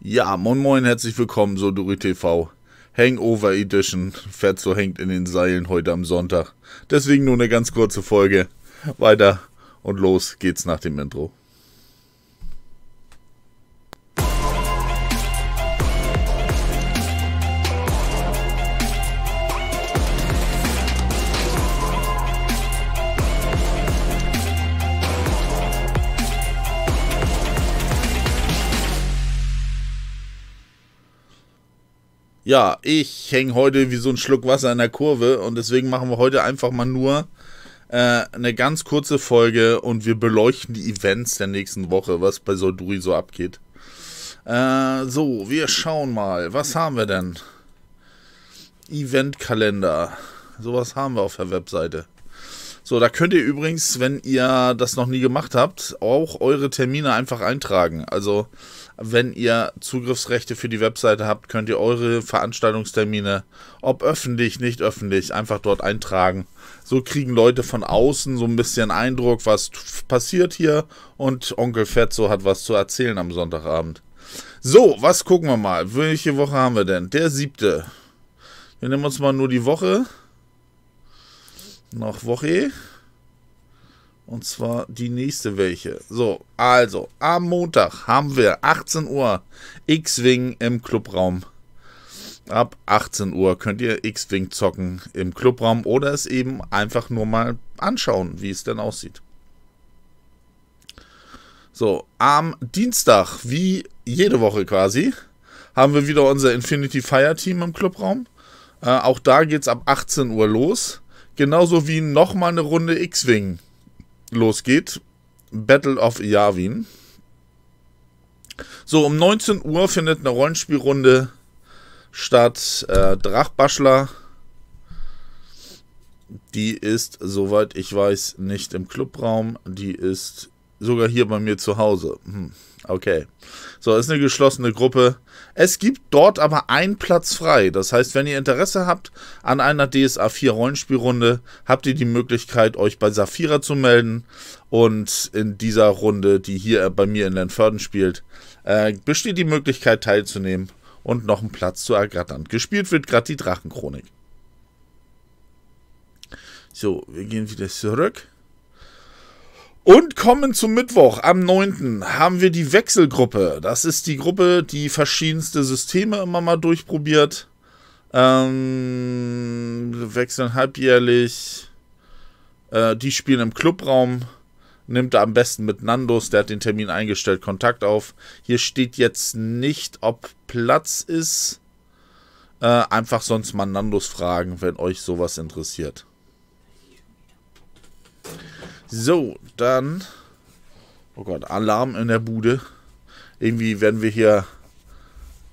Ja, moin moin, herzlich willkommen, so Duri TV. Hangover Edition, fährt so hängt in den Seilen heute am Sonntag. Deswegen nur eine ganz kurze Folge. Weiter und los geht's nach dem Intro. ja, ich hänge heute wie so ein Schluck Wasser in der Kurve und deswegen machen wir heute einfach mal nur äh, eine ganz kurze Folge und wir beleuchten die Events der nächsten Woche, was bei Solduri so abgeht. Äh, so, wir schauen mal, was haben wir denn? Eventkalender. Sowas haben wir auf der Webseite. So, da könnt ihr übrigens, wenn ihr das noch nie gemacht habt, auch eure Termine einfach eintragen. Also, wenn ihr Zugriffsrechte für die Webseite habt, könnt ihr eure Veranstaltungstermine, ob öffentlich, nicht öffentlich, einfach dort eintragen. So kriegen Leute von außen so ein bisschen Eindruck, was passiert hier und Onkel Fetzo hat was zu erzählen am Sonntagabend. So, was gucken wir mal? Welche Woche haben wir denn? Der siebte. Wir nehmen uns mal nur die Woche noch Woche. Und zwar die nächste welche. So, also, am Montag haben wir 18 Uhr X-Wing im Clubraum. Ab 18 Uhr könnt ihr X-Wing zocken im Clubraum oder es eben einfach nur mal anschauen, wie es denn aussieht. So, am Dienstag, wie jede Woche quasi, haben wir wieder unser Infinity Fire Team im Clubraum. Äh, auch da geht es ab 18 Uhr los. Genauso wie nochmal eine Runde X-Wing losgeht. Battle of Yavin. So, um 19 Uhr findet eine Rollenspielrunde statt. Äh, Drachbaschler. Die ist, soweit ich weiß, nicht im Clubraum. Die ist sogar hier bei mir zu Hause. Hm. Okay. So, ist eine geschlossene Gruppe. Es gibt dort aber einen Platz frei. Das heißt, wenn ihr Interesse habt an einer DSA 4 Rollenspielrunde, habt ihr die Möglichkeit, euch bei Safira zu melden. Und in dieser Runde, die hier bei mir in Lenförden spielt, äh, besteht die Möglichkeit teilzunehmen und noch einen Platz zu ergattern. Gespielt wird gerade die Drachenchronik. So, wir gehen wieder zurück. Und kommen zum Mittwoch. Am 9. haben wir die Wechselgruppe. Das ist die Gruppe, die verschiedenste Systeme immer mal durchprobiert. Ähm, wechseln halbjährlich. Äh, die spielen im Clubraum. Nimmt am besten mit Nandos, der hat den Termin eingestellt, Kontakt auf. Hier steht jetzt nicht, ob Platz ist. Äh, einfach sonst mal Nandos fragen, wenn euch sowas interessiert. So, dann. Oh Gott, Alarm in der Bude. Irgendwie werden wir hier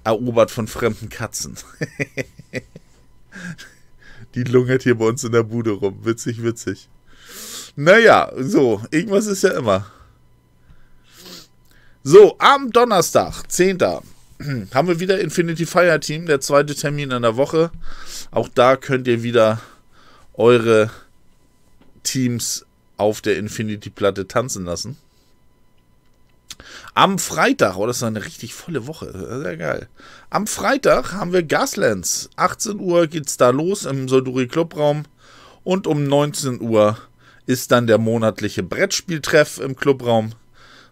erobert von fremden Katzen. Die lungert hier bei uns in der Bude rum. Witzig, witzig. Naja, so, irgendwas ist ja immer. So, am Donnerstag, 10. haben wir wieder Infinity Fire Team, der zweite Termin in der Woche. Auch da könnt ihr wieder eure Teams auf der Infinity-Platte tanzen lassen. Am Freitag, oh, das ist eine richtig volle Woche, sehr geil. Am Freitag haben wir Gaslands. 18 Uhr geht es da los im Solduri Clubraum und um 19 Uhr ist dann der monatliche Brettspieltreff im Clubraum,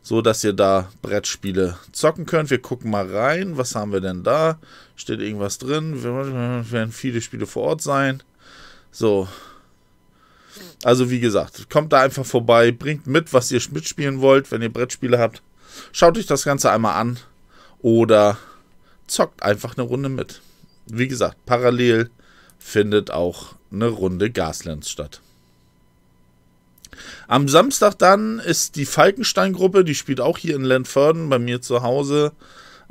sodass ihr da Brettspiele zocken könnt. Wir gucken mal rein, was haben wir denn da? Steht irgendwas drin? Wir werden viele Spiele vor Ort sein. So, also wie gesagt, kommt da einfach vorbei, bringt mit, was ihr mitspielen wollt, wenn ihr Brettspiele habt. Schaut euch das Ganze einmal an oder zockt einfach eine Runde mit. Wie gesagt, parallel findet auch eine Runde Gaslands statt. Am Samstag dann ist die Falkenstein-Gruppe, die spielt auch hier in Lenförden bei mir zu Hause,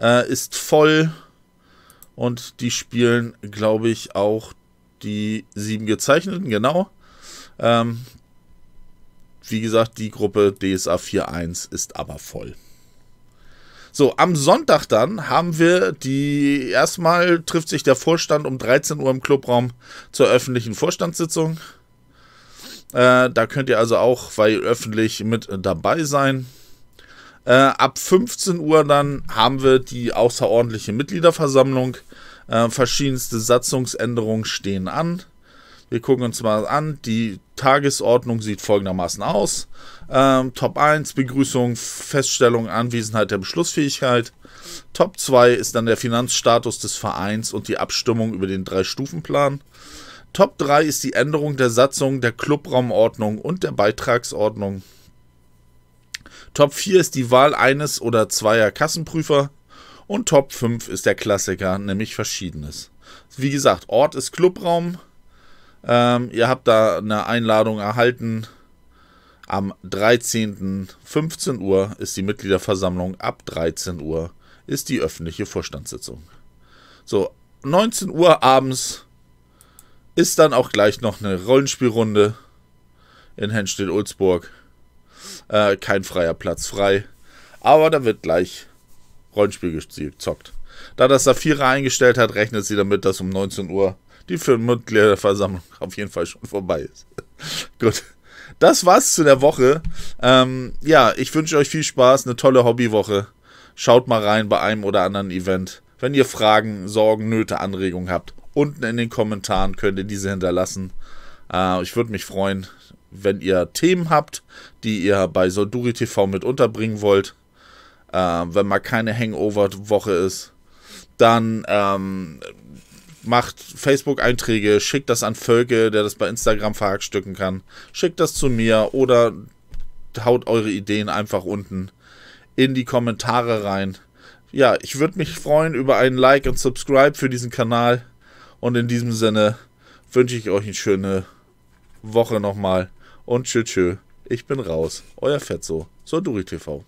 äh, ist voll und die spielen, glaube ich, auch die sieben Gezeichneten, genau. Ähm, wie gesagt, die Gruppe DSA 4.1 ist aber voll. So, am Sonntag dann haben wir die, erstmal trifft sich der Vorstand um 13 Uhr im Clubraum zur öffentlichen Vorstandssitzung. Äh, da könnt ihr also auch weil öffentlich mit dabei sein. Äh, ab 15 Uhr dann haben wir die außerordentliche Mitgliederversammlung. Äh, verschiedenste Satzungsänderungen stehen an. Wir gucken uns mal an. Die Tagesordnung sieht folgendermaßen aus. Ähm, Top 1, Begrüßung, Feststellung, Anwesenheit der Beschlussfähigkeit. Top 2 ist dann der Finanzstatus des Vereins und die Abstimmung über den Drei-Stufen-Plan. Top 3 ist die Änderung der Satzung, der Clubraumordnung und der Beitragsordnung. Top 4 ist die Wahl eines oder zweier Kassenprüfer. Und Top 5 ist der Klassiker, nämlich Verschiedenes. Wie gesagt, Ort ist Clubraum. Ähm, ihr habt da eine Einladung erhalten. Am 13.15 Uhr ist die Mitgliederversammlung. Ab 13 Uhr ist die öffentliche Vorstandssitzung. So, 19 Uhr abends ist dann auch gleich noch eine Rollenspielrunde in Henstedt-Ulzburg. Äh, kein freier Platz frei. Aber da wird gleich Rollenspiel gezockt. Da das Saphira eingestellt hat, rechnet sie damit, dass um 19 Uhr die Firmenmitgliederversammlung auf jeden Fall schon vorbei ist. Gut. Das war's zu der Woche. Ähm, ja, ich wünsche euch viel Spaß, eine tolle Hobbywoche. Schaut mal rein bei einem oder anderen Event. Wenn ihr Fragen, Sorgen, Nöte, Anregungen habt, unten in den Kommentaren könnt ihr diese hinterlassen. Äh, ich würde mich freuen, wenn ihr Themen habt, die ihr bei Solduri TV mit unterbringen wollt. Äh, wenn mal keine Hangover-Woche ist, dann ähm, macht Facebook-Einträge, schickt das an Völke, der das bei Instagram verhackstücken kann, schickt das zu mir oder haut eure Ideen einfach unten in die Kommentare rein. Ja, ich würde mich freuen über einen Like und Subscribe für diesen Kanal. Und in diesem Sinne wünsche ich euch eine schöne Woche nochmal. Und tschüss, tschüss. Ich bin raus. Euer Fetzo. Soduri TV.